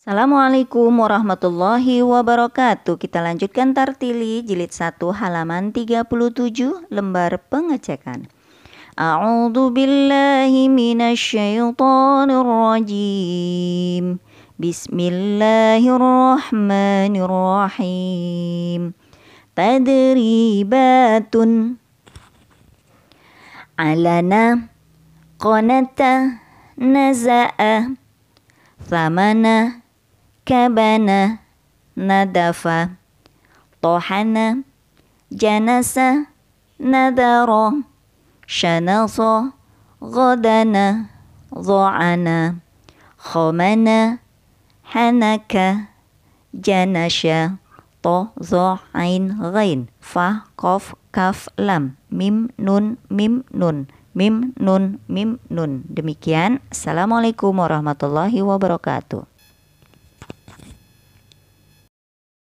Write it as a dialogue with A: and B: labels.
A: Assalamualaikum warahmatullahi wabarakatuh. Kita lanjutkan tartili jilid 1 halaman 37 lembar pengecekan. A'udzu billahi minasyaitonir rajim. Bismillahirrahmanirrahim. Tadribatun alana qanata naza'a thamana Kabana Nadafa Tohana Janasa Nadaro Shanaso Godana Zoana Khomana Hanaka Janasha to zo ain ghain fa kof kaf lam mim nun mim nun mim nun mim nun demikian assalamualaikum warahmatullahi wabarakatuh